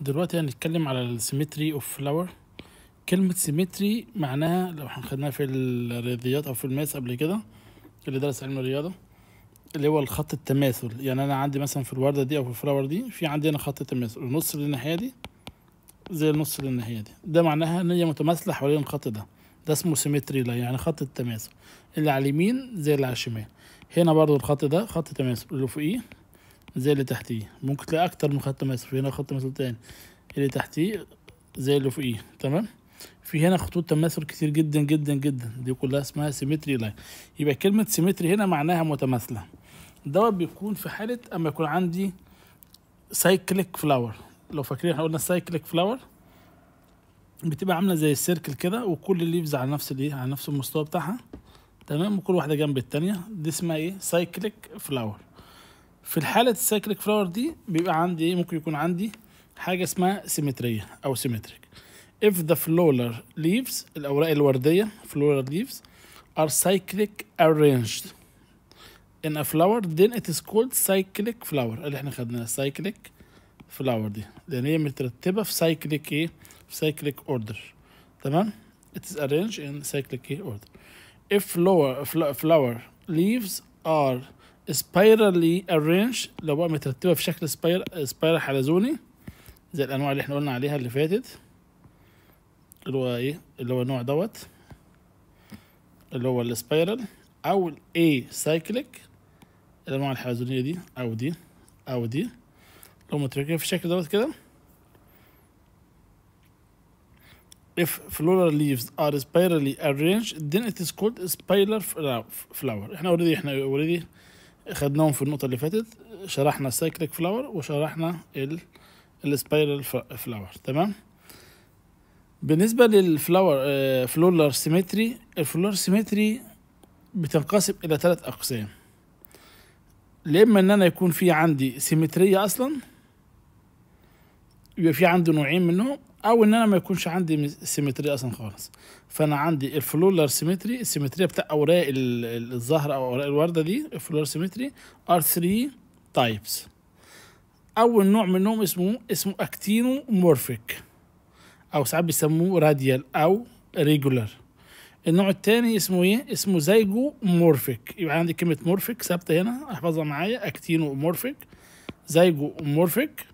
دلوقتي هنتكلم على السيمتري اوف فلاور كلمة سيمتري معناها لو خدناها في الرياضيات أو في الماس قبل كده اللي درس علم الرياضة اللي هو الخط التماثل يعني أنا عندي مثلا في الوردة دي أو في الفلاور دي في عندي هنا خط تماثل النص اللي الناحية دي زي النص اللي الناحية دي ده معناها إن هي متماثلة حوالين الخط ده ده اسمه سيمتري لا يعني خط التماثل اللي على اليمين زي اللي على الشمال هنا برضو الخط ده خط تماثل اللي فوقيه زي اللي تحتيه ممكن تلاقي أكتر من خط مثل في هنا خط مثل تاني اللي تحتيه زي اللي فوقيه تمام في هنا خطوط تماثل كتير جدا جدا جدا دي كلها اسمها سيمتري لاين يبقى كلمة سيمتري هنا معناها متماثلة دوت بيكون في حالة أما يكون عندي سايكليك فلاور لو فاكرين احنا قلنا سايكليك فلاور بتبقى عاملة زي السيركل كده وكل الليفز على نفس الايه على نفس المستوى بتاعها تمام وكل واحدة جنب التانية دي اسمها ايه سايكليك فلاور في الحالة السايكليك فلاور دي بيبقى عندي ايه ممكن يكون عندي حاجة اسمها سيمترية أو سيمتريك if the floral leaves الأوراق الوردية floral leaves are cyclic arranged in a flower then it is called cyclic flower اللي احنا خدناها cyclic flower دي لأن هي مترتبة في cyclic ايه في cyclic order تمام it is arranged in cyclic order if flower flower leaves are سبايرالي ارينج لو بقى مترتبه في شكل سباير سبايرال حلزوني زي الانواع اللي احنا قلنا عليها اللي فاتت اللي هو ايه اللي هو النوع دوت اللي هو السبايرال او الاي سايكليك الانواع الحلزونيه دي او دي او دي لو متركبه في الشكل دوت كده if floral leaves are spirally arranged then it is called spiral flower احنا اوريدي احنا اوريدي خدناهم في النقطة اللي فاتت شرحنا السايكليك فلاور وشرحنا السبايرال فلاور تمام بالنسبة للفلاور فلولر سيمتري الفلولر سيمتري بتنقسم إلى ثلاث أقسام لإما إن أنا يكون في عندي سيمترية أصلا يبقى في عندي نوعين منهم او ان انا ما يكونش عندي سيمتري اصلا خالص فانا عندي الفلولر سيمتري السيمتري بتاع اوراق الزهر او اوراق الورده دي الفلولر سيمتري ار 3 تايبس اول نوع منهم اسمه اسمه اكتينو مورفيك او ساعات بيسموه راديال او ريجولار النوع التاني اسمه ايه اسمه زيجو مورفيك يبقى عندي كلمه مورفيك ثابته هنا احفظها معايا اكتينو مورفيك زيجو مورفيك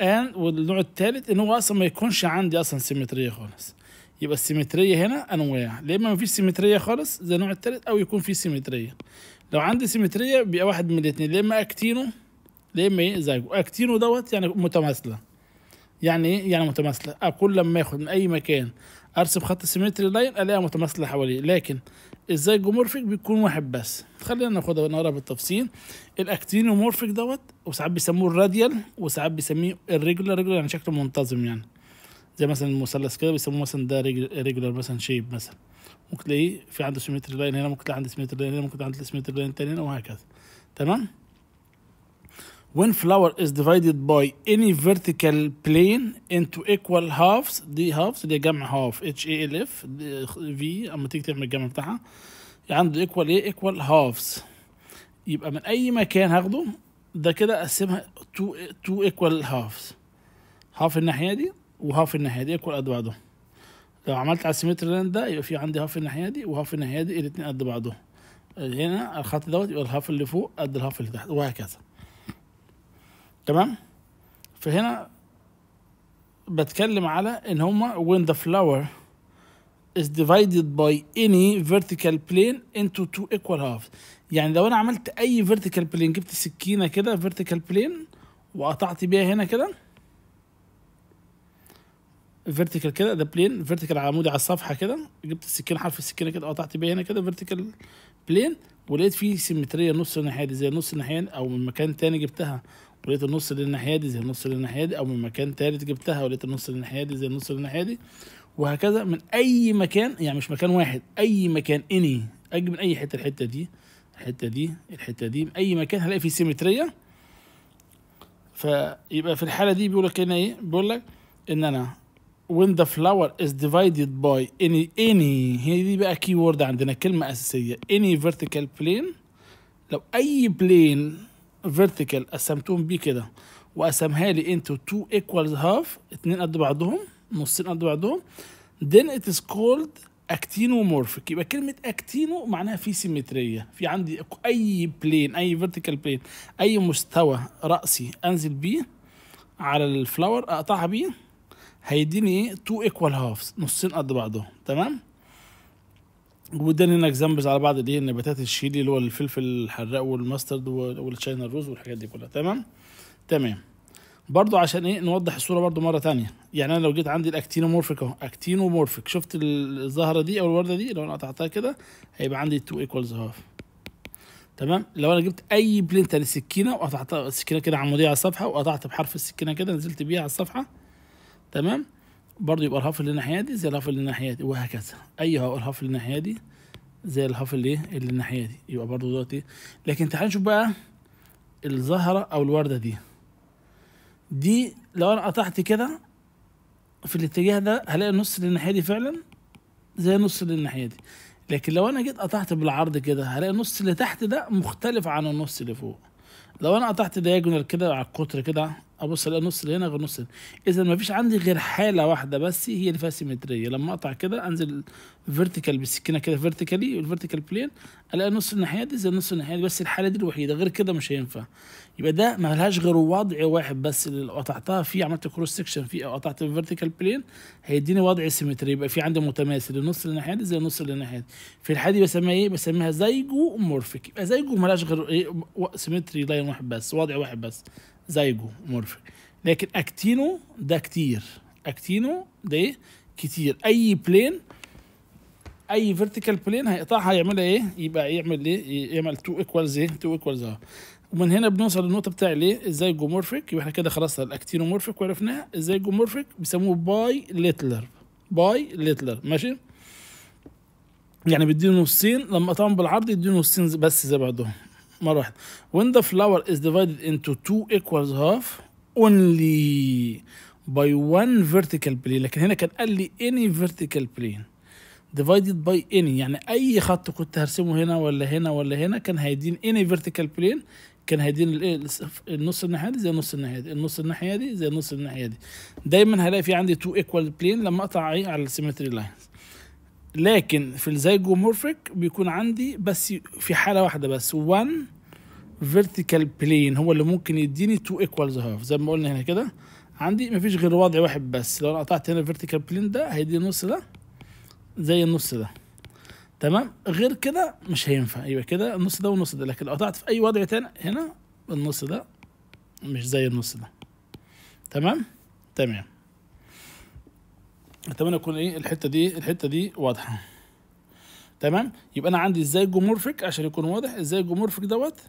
ان والنوع الثالث ان هو اصلا ما يكونش عندي اصلا سيمتريه خالص يبقى السيمتريه هنا انواع يا اما مفيش سيمتريه خالص زي النوع الثالث او يكون في سيمتريه لو عندي سيمتريه بيبقى واحد من الاثنين يا اما اكتينو يا اما ايه زيجو اكتينو دوت يعني متماثله يعني ايه يعني متماثله كل لما اخد من اي مكان ارسم خط سيمتري لاين الاقيها متماثله حواليه لكن الزيجومورفيك بيكون واحد بس خلينا ناخدها نقرا بالتفصيل الاكتينومورفيك دوت وساعات بيسموه الراديال وساعات بيسميه الريجولار ريجولار يعني شكله منتظم يعني زي مثلا المثلث كده بيسموه مثلا ده ريجولار مثلا شيب مثلا ممكن تلاقيه في عنده سيمتري لاين هنا ممكن تلاقي عنده سيمتري لاين هنا ممكن تلاقي عنده سيمتري لاين تاني هنا وهكذا تمام when flower is divided by any vertical plane into equal halves دي halves دي جمع half h a l f v اما تيجي تعمل الجمع بتاعها يعني عنده equal ايه equal halves يبقى من اي مكان هاخده ده كده اقسمها تو تو equal halves half الناحيه دي وهاف الناحيه دي equal قد بعضهم لو عملت على السيمتري لاين ده يبقى في عندي هاف الناحيه دي وهاف الناحيه دي الاتنين قد بعضهم هنا الخط دوت يبقى الهاف اللي فوق قد الهاف اللي تحت وهكذا تمام فهنا بتكلم على ان هما when the flower is divided by any vertical plane into two equal halves يعني لو انا عملت اي vertical plane جبت سكينه كده vertical plane وقطعت بيها هنا كده vertical كده ده plane vertical عمودي على الصفحه كده جبت السكينه حرف السكينه كده وقطعت بيها هنا كده vertical plane ولقيت فيه سيمتريه نص الناحيه دي زي نص الناحيه او من مكان تاني جبتها ولقيت النص للناحيه دي زي النص للناحيه دي او من مكان تالت جبتها ولقيت النص للناحيه دي زي النص للناحيه دي وهكذا من اي مكان يعني مش مكان واحد اي مكان اني اجي من اي حته الحته دي الحته دي الحته دي من اي مكان هلاقي فيه سيمتريه فيبقى في الحاله دي بيقول لك هنا ايه بيقول لك ان انا when the flower is divided by any any هي دي بقى كي وورد عندنا كلمه اساسيه any vertical plane لو اي بلين فيرتيكال قسمتهم بيه كده وقسمها لي انتو 2 ايكوال هاف اتنين قد بعضهم نصين قد بعضهم then it is called اكتينومورفيك يبقى كلمه اكتينو معناها في سيمتريه في عندي اي بلين اي فيرتيكال بلين اي مستوى راسي انزل بيه على الفلاور اقطعها بيه هيديني ايه 2 ايكوال هافز نصين قد بعضهم تمام وبدنا هنا اكزامبلز على بعض دي النباتات الشيلي اللي هو الفلفل الحراق والماسترد والتشاينا الروز والحاجات دي كلها تمام تمام برضو عشان ايه نوضح الصوره برضو مره تانية يعني انا لو جيت عندي الاكتينومورفيك اهو اكتينومورفيك شفت الزهره دي او الورده دي لو انا قطعتها كده هيبقى عندي 2 ايكوالز هاف تمام لو انا جبت اي بلنتر سكينه وقطعتها السكينه كده عموديه على الصفحه وقطعت بحرف السكينه كده نزلت بيها على الصفحه تمام برضه يبقى الهاف اللي الناحيه دي زي الهاف اللي الناحيه دي وهكذا اي الهاف اللي الناحيه دي زي الهاف اللي إيه؟ اللي الناحيه دي يبقى برضو دلوقتي إيه؟ لكن تعال نشوف بقى الزهره او الورده دي دي لو انا قطعت كده في الاتجاه ده هلاقي النص اللي الناحيه دي فعلا زي النص اللي الناحيه دي لكن لو انا جيت قطعت بالعرض كده هلاقي النص اللي تحت ده مختلف عن النص اللي فوق لو انا قطعت دياجونال كده على القطر كده ابص الاقي نص اللي هنا غير نص هنا اذا ما فيش عندي غير حاله واحده بس هي اللي فيها سيمتريه لما اقطع كده انزل فيرتيكال بالسكينه كده فيرتيكالي والفيرتيكال بلين الاقي نص الناحيه دي زي نص الناحيه دي بس الحاله دي الوحيده غير كده مش هينفع يبقى ده ما لهاش غير وضع واحد بس اللي قطعتها فيه عملت كروس سكشن فيه او قطعت فيرتيكال بلين هيديني وضع سيمتري يبقى في عندي متماثل النص الناحيه دي زي النص الناحيه دي في الحاله دي بسميها ايه بسميها زيجو مورفيك يبقى زيجو لهاش غير ايه سيمتري لاين واحد بس وضع واحد بس زايجومورفيك لكن اكتينو ده كتير اكتينو ده إيه؟ كتير اي بلين اي فيرتيكال بلين هيقطعها يعملها ايه يبقى يعمل ايه يعمل 2 ايكوالز ايه 2 ايكوالز اه ومن هنا بنوصل للنقطه بتاع الايه الزايجومورفيك يبقى احنا كده خلاص الاكتينومورفيك وعرفناها الزايجومورفيك بيسموه باي ليتلر باي ليتلر ماشي يعني بيديله نصين لما قطعهم بالعرض يديله نصين بس زي بعضهم مرة واحدة when the flower is divided into two equals half only by one vertical plane لكن هنا كان قال لي any vertical plane divided by any يعني أي خط كنت هرسمه هنا ولا هنا ولا هنا كان هيدين any vertical plane كان هيدين النص الناحيه دي زي النص الناحيه دي النص الناحيه دي زي النص الناحيه دي دايما هلاقي في عندي two equal plane لما اقطع على السيمتري لاينز لكن في الزيجومورفيك بيكون عندي بس في حاله واحده بس 1 فيرتيكال بلين هو اللي ممكن يديني 2 ايكوالز هاف زي ما قلنا هنا كده عندي مفيش غير وضع واحد بس لو انا قطعت هنا الفيرتيكال بلين ده هيديني النص ده زي النص ده تمام غير كده مش هينفع يبقى كده النص ده والنص ده لكن لو قطعت في اي وضع تاني هنا النص ده مش زي النص ده تمام تمام اتمنى يكون ايه الحته دي الحته دي واضحه تمام يبقى انا عندي ازاي جومورفيك عشان يكون واضح ازاي جومورفيك دوت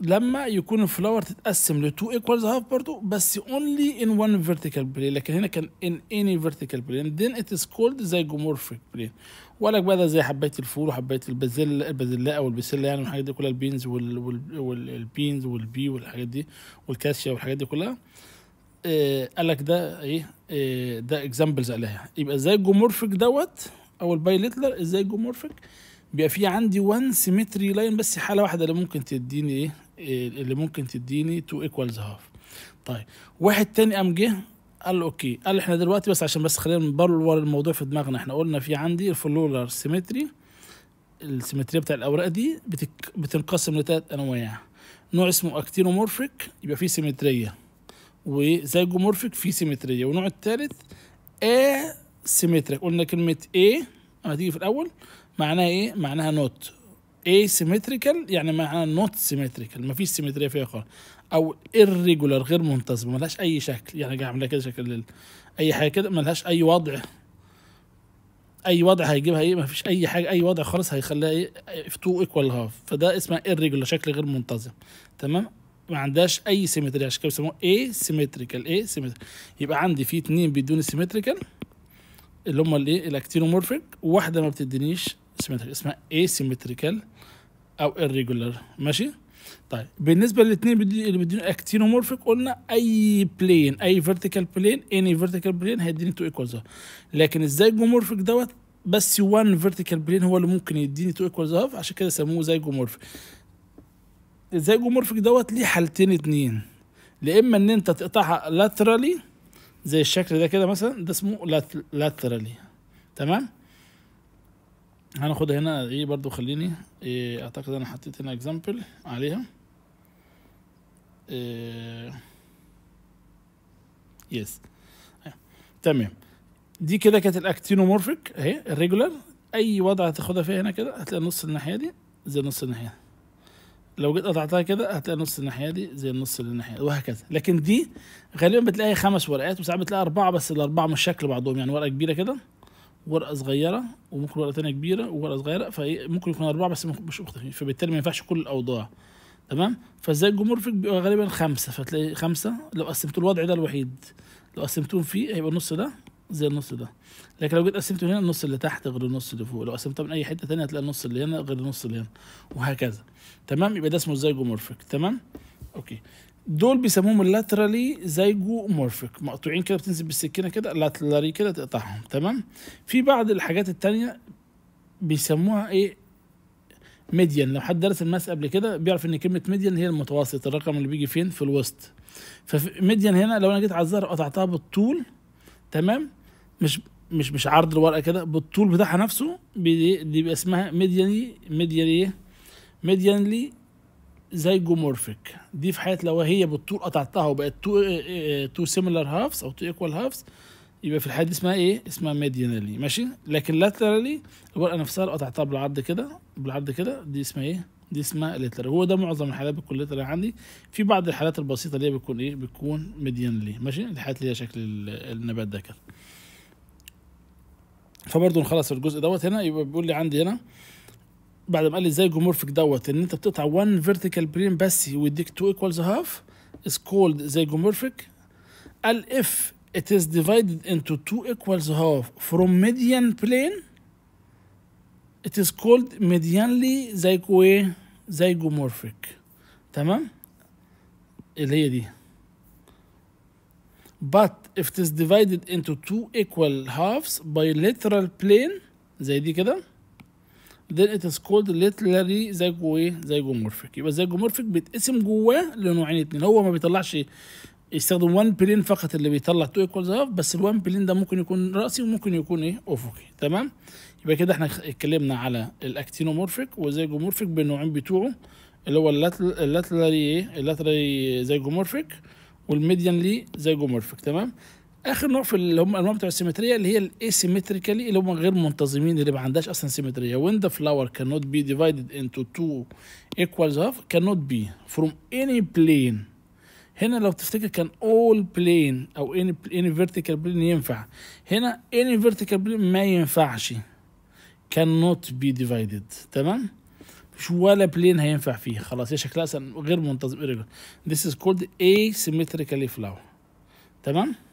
لما يكون الفلاور تتقسم ل 2 ايكوالز هاف برضو بس اونلي ان وان فيرتيكال بلين لكن هنا كان ان اني فيرتيكال بلين ذن ات از كولد زي جومورفيك بلين وقال لك بقى ده زي حبايه الفول وحبايه البازيلا البازلاء والبسله يعني والحاجات دي كلها البينز والبينز والبي والحاجات دي والكاشيا والحاجات دي كلها آه قال لك ده ايه إيه، ده اكزامبلز عليها يبقى ازاي الجومورفيك دوت او الباي ليتلر ازاي الجومورفيك بيبقى في عندي 1 سيمتري لاين بس حاله واحده اللي ممكن تديني ايه, إيه، اللي ممكن تديني 2 ايكوالز هاف طيب واحد تاني قام جه قال له اوكي قال احنا دلوقتي بس عشان بس خلينا نبلور الموضوع في دماغنا احنا قلنا في عندي الفلولر سيمتري السيمتريه بتاع الاوراق دي بتك... بتنقسم لثلاث انواع نوع اسمه اكتينومورفيك يبقى فيه سيمتريه وزي جومورفيك في سيمتريه والنوع الثالث ا سيمتريك قلنا كلمه ايه هتيجي في الاول معناها ايه معناها نوت ايه سيمتريكال يعني معناها نوت سيمتريكال مفيش سيمتريه فيها خالص او irregular غير منتظمه ملهاش اي شكل يعني جاي عامله كده شكل لل... اي حاجه كده ملهاش اي وضع اي وضع هيجيبها ايه مفيش اي حاجه اي وضع خالص هيخليها ايه في تو ايكوال هاف فده اسمها irregular شكل غير منتظم تمام ما عندهاش اي سيمتري عشان كده بيسموها اي سيمتريكال اي سيمتريكال يبقى عندي في اتنين بيدوني سيمتريكال اللي هم الايه الاكتينومورفيك وواحده ما بتدينيش سيمتريكال اسمها اي سيمتريكال او irregular ماشي طيب بالنسبه للاثنين اللي بيدوني اكتينومورفيك قلنا اي بلين اي فيرتيكال بلين اني فيرتيكال بلين هيديني تو ايكوالز لكن ازاي الجومورفيك دوت بس وان فيرتيكال بلين هو اللي ممكن يديني تو ايكوالز هاف عشان كده سموه زي جومورفيك الزيجو مورفيك دوت ليه حالتين اتنين يا اما ان انت تقطعها لاترالي زي الشكل ده كده مثلا ده اسمه لاترالي تمام هناخد هنا ايه برضو خليني إيه اعتقد انا حطيت هنا اكزامبل عليها إيه يس إيه. تمام دي كده كانت الاكتينومورفيك اهي الريجولار اي وضع هتاخدها فيها هنا كده هتلاقي نص الناحيه دي زي نص الناحيه لو جيت قطعتها كده هتلاقي نص الناحيه دي زي النص اللي الناحيه وهكذا لكن دي غالبا بتلاقي خمس ورقات وساعات بتلاقي اربعه بس الاربعه مش شكل بعضهم يعني ورقه كبيره كده ورقه صغيره وممكن ورقه ثانيه كبيره وورقه صغيره فممكن يكون اربعه بس مش مختلفين فبالتالي ما ينفعش كل الاوضاع تمام فازاي الجمهور فيك بيبقى غالبا خمسه فتلاقي خمسه لو قسمتوا الوضع ده الوحيد لو قسمتوهم فيه هيبقى النص ده زي النص ده لكن لو جيت قسمته هنا النص اللي تحت غير النص اللي فوق لو قسمتها من اي حته ثانيه هتلاقي النص اللي هنا غير النص اللي هنا وهكذا تمام يبقى ده اسمه زيجومورفيك تمام اوكي دول بيسموهم اللاترالي زيجومورفيك مقطوعين كده بتنزل بالسكينه كده لاترالي كده تقطعهم تمام في بعض الحاجات التانية بيسموها ايه ميديان لو حد درس الماس قبل كده بيعرف ان كلمه ميديان هي المتوسط الرقم اللي بيجي فين في الوسط فميديان هنا لو انا جيت على الزهر قطعتها بالطول تمام مش مش مش عرض الورقه كده بالطول بتاعها نفسه دي بيبقى اسمها ميدياني ميدياني ميديانلي زيجومورفيك دي في حاله لو هي بالطول قطعتها وبقت تو تو سيميلار هافز او تو ايكوال هافز يبقى في الحاله دي اسمها ايه؟ اسمها ميديانالي ماشي؟ لكن لاترالي الورقه نفسها لو قطعتها بالعرض كده بالعرض كده دي اسمها ايه؟ دي اسمها لاترالي هو ده معظم الحالات بتكون لاترالي عندي في بعض الحالات البسيطه اللي هي بتكون ايه؟ بتكون ميديانلي ماشي؟ الحالات اللي هي شكل النبات ده كده فبرضه نخلص الجزء دوت هنا يبقى بيقول لي عندي هنا بعد ما قال لي ازاي جيومورفيك دوت ان انت بتقطع 1 فيرتيكال برين بس ويديك 2 ايكوالز هاف از كولد زي جومورفيك قال اف it is divided into 2 equals half from median plane it is called medianly زي جومورفيك إيه؟ تمام اللي هي دي but if it is divided into two equal halves by lateral plane زي دي كده then it is called literally زيجو زيجومورفيك يبقى زيجومورفيك بيتقسم جواه لنوعين اتنين هو ما بيطلعش يستخدم وان بلين فقط اللي بيطلع تو equal هاف بس الوان بلين ده ممكن يكون راسي وممكن يكون ايه افقي تمام يبقى كده احنا اتكلمنا على الاكتينومورفيك وزيجومورفيك بالنوعين بتوعه اللي هو اللاتلري ايه اللاتلري زيجومورفيك والميديان زي زيجومورفيك تمام اخر نوع في اللي هم الانواع بتوع السيمتريه اللي هي الاسيمتريكالي اللي هم غير منتظمين اللي ما عندهاش اصلا سيمتريه وين ذا فلاور كان نوت بي ديفايدد انتو تو ايكوالز هاف كان نوت بي فروم اني بلين هنا لو تفتكر كان اول بلين او اني اني فيرتيكال بلين ينفع هنا اني فيرتيكال بلين ما ينفعش كان نوت بي ديفايدد تمام مش ولا بلين هينفع فيها خلاص هي شكلها غير منتظم ايريجولار This is called asymmetrically flower تمام؟